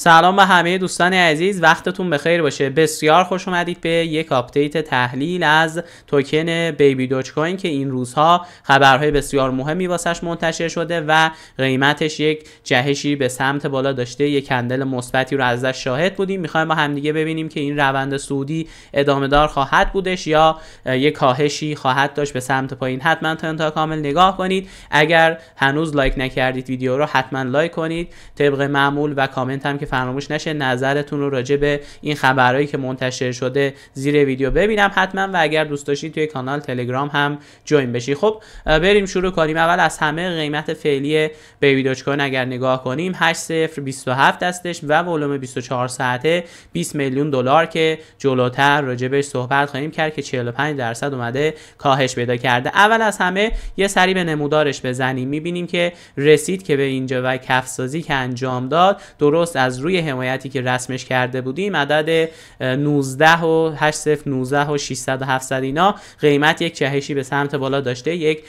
سلام به همه دوستان عزیز وقتتون بخیر باشه بسیار خوش اومدید به یک آپدیت تحلیل از توکن بیبی دوج کوین که این روزها خبرهای بسیار مهمی واسش منتشر شده و قیمتش یک جهشی به سمت بالا داشته یک کندل مثبتی رو ازش شاهد بودیم میخوایم با همدیگه ببینیم که این روند سودی ادامه دار خواهد بودش یا یک کاهشی خواهد داشت به سمت پایین حتما تا انتها کامل نگاه کنید اگر هنوز لایک نکردید ویدیو رو حتما لایک کنید طبق معمول و کامنت هم که فراموش نشه نظرتون رو راجع به این خبرهایی که منتشر شده زیر ویدیو ببینم حتما و اگر دوست داشتید توی کانال تلگرام هم جوین بشی خب بریم شروع کنیم اول از همه قیمت فعلی بیبی دوچ کوین اگر نگاه کنیم 8027 هستش و ولوم 24 ساعته 20 میلیون دلار که جلوتر راجبش صحبت خواهیم کرد که 45 درصد اومده کاهش پیدا کرده اول از همه یه سری به نمودارش بزنیم میبینیم که رسید که به اینجا و کفسازی که انجام داد درست از روی حمایتی که رسمش کرده بودیم عدد 19 و 80 19 و 600 و اینا قیمت یک جهشی به سمت بالا داشته یک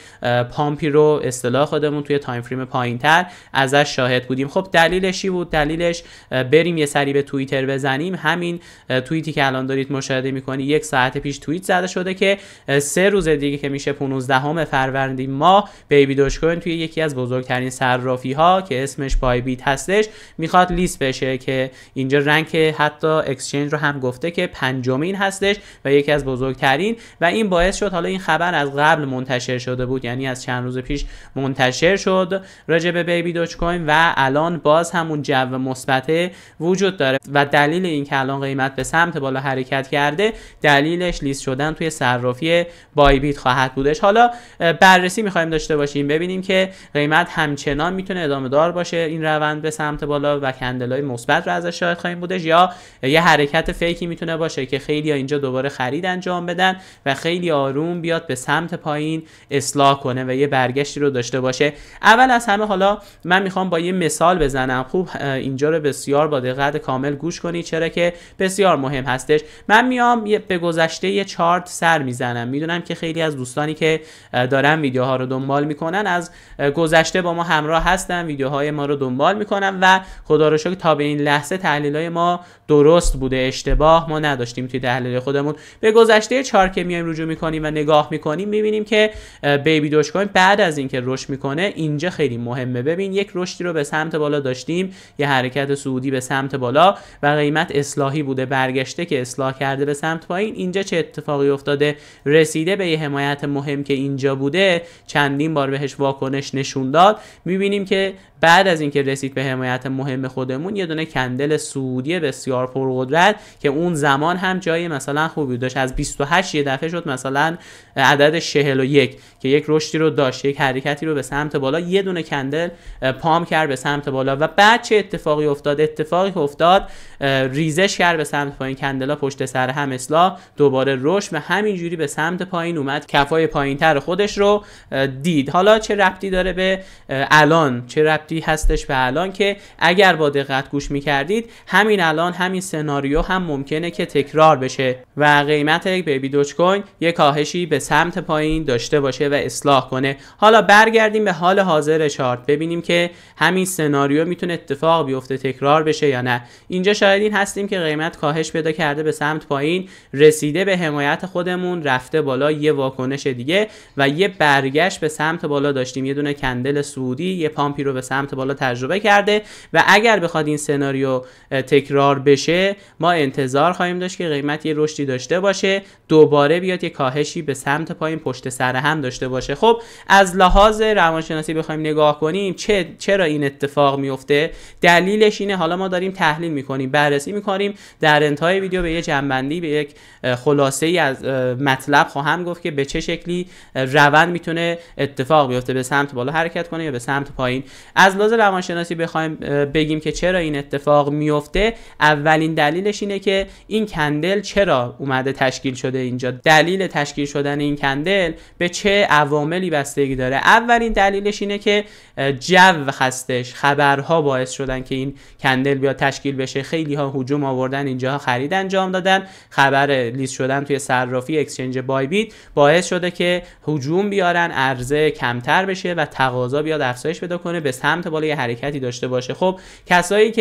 پامپی رو اصطلاح خودمون توی تایم فریم پایینتر ازش شاهد بودیم خب دلیلشی بود دلیلش بریم یه سری به توییتر بزنیم همین توییتی که الان دارید مشاهده میکنی یک ساعت پیش توییت زده شده که سه روز دیگه که میشه 15 فروردین ما بیبی دوش کوین توی یکی از بزرگترین صرافی ها که اسمش بای بیت هستش میخواد لیست که اینجا رنک حتی اکسچنج رو هم گفته که پنجمین هستش و یکی از بزرگترین و این باعث شد حالا این خبر از قبل منتشر شده بود یعنی از چند روز پیش منتشر شد راجع به بیبی دوچ کوین و الان باز همون جو مثبت وجود داره و دلیل این که الان قیمت به سمت بالا حرکت کرده دلیلش لیست شدن توی صرافی بای بیت خواهد بودش حالا بررسی میخوایم داشته باشیم ببینیم که قیمت همچنان میتونه ادامه دار باشه این روند به سمت بالا و کندلای مثبت رو ازش شاهد خواهیم بودش یا یه حرکت فیکی میتونه باشه که خیلی ها اینجا دوباره خرید انجام بدن و خیلی آروم بیاد به سمت پایین اصلاح کنه و یه برگشتی رو داشته باشه اول از همه حالا من میخوام با یه مثال بزنم خوب اینجا رو بسیار با دقت کامل گوش کنی چرا که بسیار مهم هستش من میام به گذشته یه چارت سر میزنم میدونم که خیلی از دوستانی که دارن ویدیوها رو دنبال میکنن از گذشته با ما همراه هستن ویدیوهای ما رو دنبال میکنن و خدا رو شکر به این لحظه تحلیل های ما درست بوده اشتباه ما نداشتیم توی تحلیل خودمون به گذشته چهار که میایم رجوع میکنیم و نگاه میکنیم میبینیم که بیبی دوج کوین بعد از اینکه رشد میکنه اینجا خیلی مهمه ببین یک رشدی رو به سمت بالا داشتیم یه حرکت سعودی به سمت بالا و قیمت اصلاحی بوده برگشته که اصلاح کرده به سمت پایین اینجا چه اتفاقی افتاده رسیده به یه حمایت مهم که اینجا بوده چندین بار بهش واکنش نشون داد میبینیم که بعد از اینکه رسید به حمایت مهم خودمون یه دونه کندل سعودی بسیار پرقدرت که اون زمان هم جای مثلا خوبی داشت از 28 یه دفعه شد مثلا عدد 41 که یک رشدی رو داشت یک حرکتی رو به سمت بالا یه دونه کندل پام کرد به سمت بالا و بعد چه اتفاقی افتاد اتفاقی افتاد ریزش کرد به سمت پایین کندلا پشت سر هم اصلا دوباره رشد و همینجوری به سمت پایین اومد کفای پایینتر خودش رو دید حالا چه ربطی داره به الان چه ربطی هستش به الان که اگر با دقت گوش میکردید همین الان همین سناریو هم ممکنه که تکرار بشه و قیمت بیبی دوج کوین یه کاهشی به سمت پایین داشته باشه و اصلاح کنه حالا برگردیم به حال حاضر چارت ببینیم که همین سناریو میتونه اتفاق بیفته تکرار بشه یا نه اینجا این هستیم که قیمت کاهش پیدا کرده به سمت پایین رسیده به حمایت خودمون رفته بالا یه واکنش دیگه و یه برگشت به سمت بالا داشتیم یه دونه کندل سعودی یه پامپی رو به سمت بالا تجربه کرده و اگر بخواد این سناریو تکرار بشه ما انتظار خواهیم داشت که قیمت یه رشدی داشته باشه دوباره بیاد یه کاهشی به سمت پایین پشت سر هم داشته باشه خب از لحاظ روانشناسی بخوایم نگاه کنیم چه چرا این اتفاق میفته دلیلش اینه حالا ما داریم تحلیل میکنیم بررسی میکنیم در انتهای ویدیو به یه جنبندی به یک خلاصه ای از مطلب خواهم گفت که به چه شکلی روند میتونه اتفاق بیفته به سمت بالا حرکت کنه یا به سمت پایین از لحاظ روانشناسی بخوایم بگیم که چرا این این اتفاق میفته اولین دلیلش اینه که این کندل چرا اومده تشکیل شده اینجا دلیل تشکیل شدن این کندل به چه عواملی بستگی داره اولین دلیلش اینه که جو خستش خبرها باعث شدن که این کندل بیا تشکیل بشه خیلی ها هجوم آوردن اینجا خرید انجام دادن خبر لیست شدن توی صرافی اکسچنج بای بیت باعث شده که هجوم بیارن عرضه کمتر بشه و تقاضا بیاد افزایش پیدا کنه به سمت بالا حرکتی داشته باشه خب کسایی که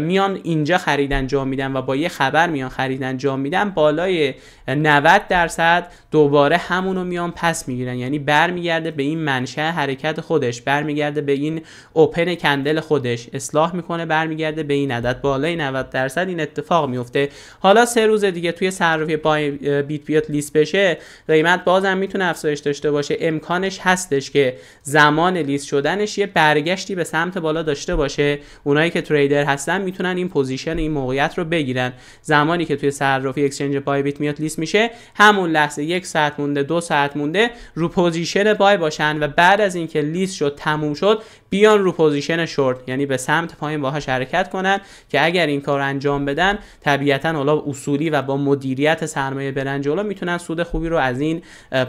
میان اینجا خرید انجام میدن و با یه خبر میان خرید انجام میدن بالای 90 درصد دوباره همونو میان پس میگیرن یعنی برمیگرده به این منشه حرکت خودش برمیگرده به این اوپن کندل خودش اصلاح میکنه برمیگرده به این عدد بالای 90 درصد این اتفاق میفته حالا سه روز دیگه توی صرافی بای بیت بیات لیست بشه قیمت بازم میتونه افزایش داشته باشه امکانش هستش که زمان لیست شدنش یه برگشتی به سمت بالا داشته باشه اونایی که تریدر هستن میتونن این پوزیشن این موقعیت رو بگیرن زمانی که توی صرافی اکسچنج بای بیت میاد لیست میشه همون لحظه یک ساعت مونده دو ساعت مونده رو پوزیشن بای باشن و بعد از اینکه لیست شد تموم شد بیان رو پوزیشن شورت یعنی به سمت پایین باهاش حرکت کنن که اگر این کار انجام بدن طبیعتا حالا اصولی و با مدیریت سرمایه برن جلو میتونن سود خوبی رو از این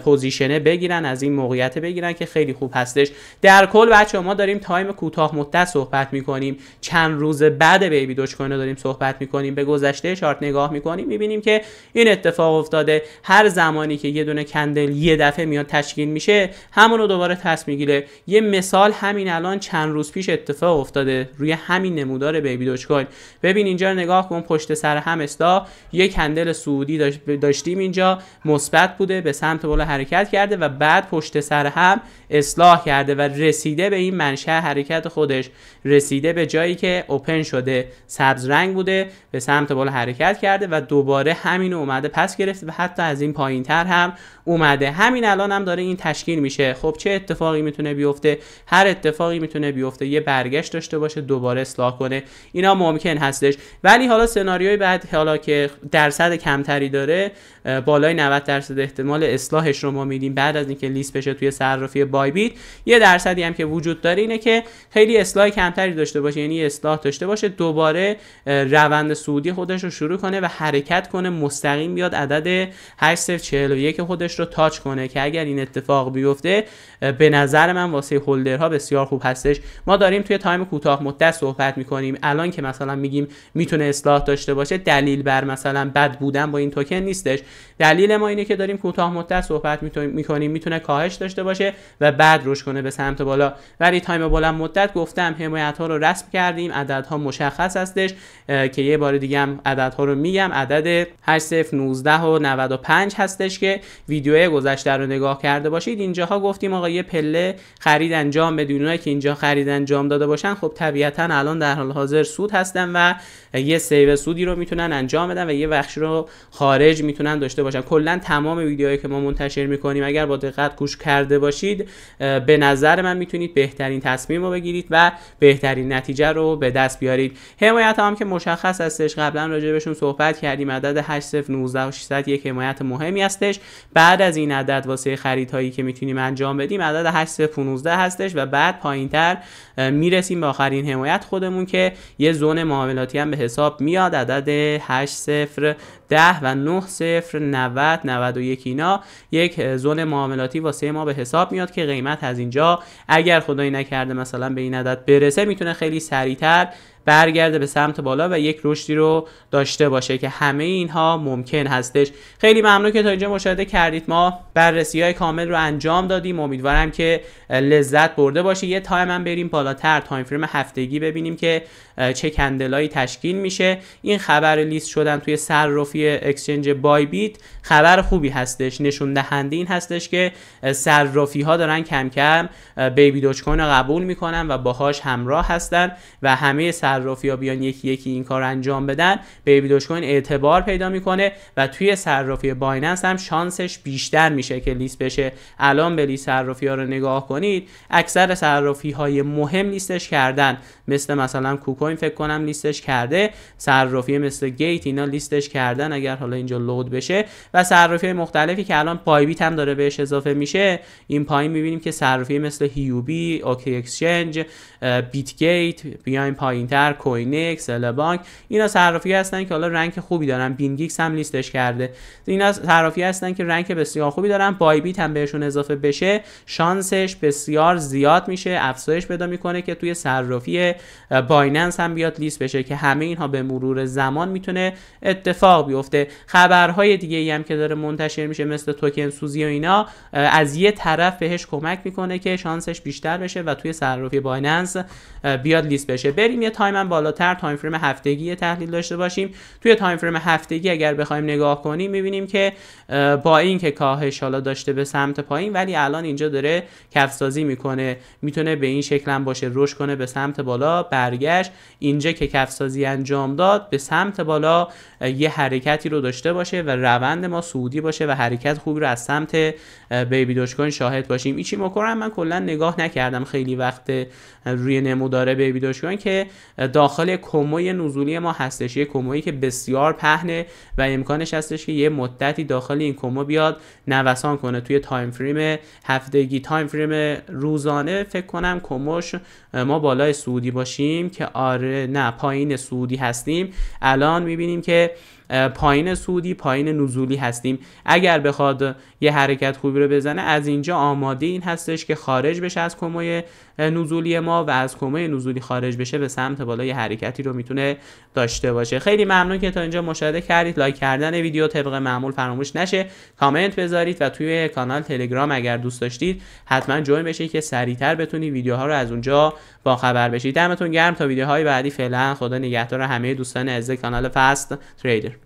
پوزیشنه بگیرن از این موقعیت بگیرن که خیلی خوب هستش در کل بچه ما داریم تایم کوتاه مدت صحبت میکنیم چند روز بعد بیبی دوج کوین داریم صحبت میکنیم به گذشته چارت نگاه میکنیم میبینیم که این اتفاق افتاده هر زمانی که یه دونه کندل یه دفعه میاد تشکیل میشه همون دوباره تصمیم میگیره یه مثال همین الان چند روز پیش اتفاق افتاده روی همین نمودار بیبی دوج کوین ببین اینجا نگاه کن پشت سر هم استا یه کندل سعودی داشتیم اینجا مثبت بوده به سمت بالا حرکت کرده و بعد پشت سر هم اصلاح کرده و رسیده به این منشأ حرکت خودش رسیده به جایی که اوپن شده سبز رنگ بوده به سمت بالا حرکت کرده و دوباره همین اومده پس گرفته و حتی از این پایین تر هم اومده همین الان هم داره این تشکیل میشه خب چه اتفاقی میتونه بیفته هر اتفاقی میتونه بیفته یه برگشت داشته باشه دوباره اصلاح کنه اینا ممکن هستش ولی حالا سناریوی بعد حالا که درصد کمتری داره بالای 90 درصد احتمال اصلاحش رو ما میدیم بعد از اینکه لیست بشه توی صرافی بای بیت یه درصدی هم که وجود داره اینه که خیلی اصلاح کمتری داشته باشه یعنی اصلاح نگاه داشته باشه دوباره روند سعودی خودش رو شروع کنه و حرکت کنه مستقیم بیاد عدد 8041 خودش رو تاچ کنه که اگر این اتفاق بیفته به نظر من واسه هولدرها بسیار خوب هستش ما داریم توی تایم کوتاه مدت صحبت میکنیم الان که مثلا میگیم میتونه اصلاح داشته باشه دلیل بر مثلا بد بودن با این توکن نیستش دلیل ما اینه که داریم کوتاه مدت صحبت میکنیم میتونه کاهش داشته باشه و بعد روش کنه به سمت بالا ولی تایم بلند مدت گفتم حمایت ها رو رسم کردیم ها مشخص هستش که یه بار دیگه هم ها رو میگم عدد 8019 و 95 هستش که ویدیو گذشته رو نگاه کرده باشید اینجاها گفتیم آقا یه پله خرید انجام اونایی که اینجا خرید انجام داده باشن خب طبیعتا الان در حال حاضر سود هستن و یه سیو سودی رو میتونن انجام بدن و یه بخش رو خارج میتونن داشته باشن کلا تمام ویدیوهایی که ما منتشر میکنیم اگر با دقت گوش کرده باشید به نظر من میتونید بهترین تصمیم رو بگیرید و بهترین نتیجه رو به دست بیارید حمایت هم که مشخص هستش قبلا راجع بهشون صحبت کردیم عدد 8 یک حمایت مهمی هستش بعد از این عدد واسه خریدهایی که میتونیم انجام بدیم عدد 8019 هستش و بعد پایین تر میرسیم به آخرین حمایت خودمون که یه زون معاملاتی هم به حساب میاد عدد سفر 10 و 9 91 اینا یک زون معاملاتی واسه ما به حساب میاد که قیمت از اینجا اگر خدایی نکرده مثلا به این عدد برسه میتونه خیلی سریعتر that برگرده به سمت بالا و یک رشدی رو داشته باشه که همه اینها ممکن هستش خیلی ممنون که تا اینجا مشاهده کردید ما بررسی های کامل رو انجام دادیم امیدوارم که لذت برده باشه یه تایم هم بریم بالاتر تایم فریم هفتگی ببینیم که چه کندلایی تشکیل میشه این خبر لیست شدن توی صرافی اکسچنج بای بیت خبر خوبی هستش نشون دهنده این هستش که صرافی ها دارن کم کم بیبی دوچ قبول میکنن و باهاش همراه هستن و همه سر صرافی ها بیان یکی یکی این کار انجام بدن بیبی کوین اعتبار پیدا میکنه و توی صرافی بایننس هم شانسش بیشتر میشه که لیست بشه الان به لیست صرافی ها رو نگاه کنید اکثر صرافی های مهم لیستش کردن مثل مثلا کوکوین فکر کنم لیستش کرده صرافی مثل گیت اینا لیستش کردن اگر حالا اینجا لود بشه و صرافی مختلفی که الان پای بیت هم داره بهش اضافه میشه این پایین میبینیم که صرافی مثل هیوبی اوکی اکسچنج بیت گیت بیایم تر کوینه کوینکس بانک اینا صرافی هستن که حالا رنگ خوبی دارن بینگیکس هم لیستش کرده اینا صرافی هستن که رنگ بسیار خوبی دارن بای بیت هم بهشون اضافه بشه شانسش بسیار زیاد میشه افزایش پیدا میکنه که توی صرافی بایننس هم بیاد لیست بشه که همه اینها به مرور زمان میتونه اتفاق بیفته خبرهای دیگه ای هم که داره منتشر میشه مثل توکن سوزی و اینا از یه طرف بهش کمک میکنه که شانسش بیشتر بشه و توی صرافی بایننس بیاد لیست بشه بریم یه تایم من بالاتر تایم فریم هفتگی تحلیل داشته باشیم توی تایم فریم هفتگی اگر بخوایم نگاه کنیم میبینیم که با اینکه کاهش حالا داشته به سمت پایین ولی الان اینجا داره کف سازی میکنه میتونه به این شکل باشه رشد کنه به سمت بالا برگشت اینجا که کف سازی انجام داد به سمت بالا یه حرکتی رو داشته باشه و روند ما سودی باشه و حرکت خوبی رو از سمت بیبی دوش کوین شاهد باشیم ایچی مکرم من کلا نگاه نکردم خیلی وقت روی نمودار بیبی دوش کوین که داخل کموی نزولی ما هستش یه کمویی که بسیار پهنه و امکانش هستش که یه مدتی داخل این کمو بیاد نوسان کنه توی تایم فریم هفتگی تایم فریم روزانه فکر کنم کموش ما بالای سعودی باشیم که آره نه پایین سعودی هستیم الان میبینیم که پایین سودی پایین نزولی هستیم اگر بخواد یه حرکت خوبی رو بزنه از اینجا آماده این هستش که خارج بشه از کمای نزولی ما و از کمای نزولی خارج بشه به سمت بالا یه حرکتی رو میتونه داشته باشه خیلی ممنون که تا اینجا مشاهده کردید لایک کردن ویدیو طبق معمول فراموش نشه کامنت بذارید و توی کانال تلگرام اگر دوست داشتید حتما جوین بشه که سریعتر بتونید ویدیوها رو از اونجا با خبر بشید دمتون گرم تا ویدیوهای بعدی فعلا خدا نگهدار همه دوستان عزیز کانال فست تریدر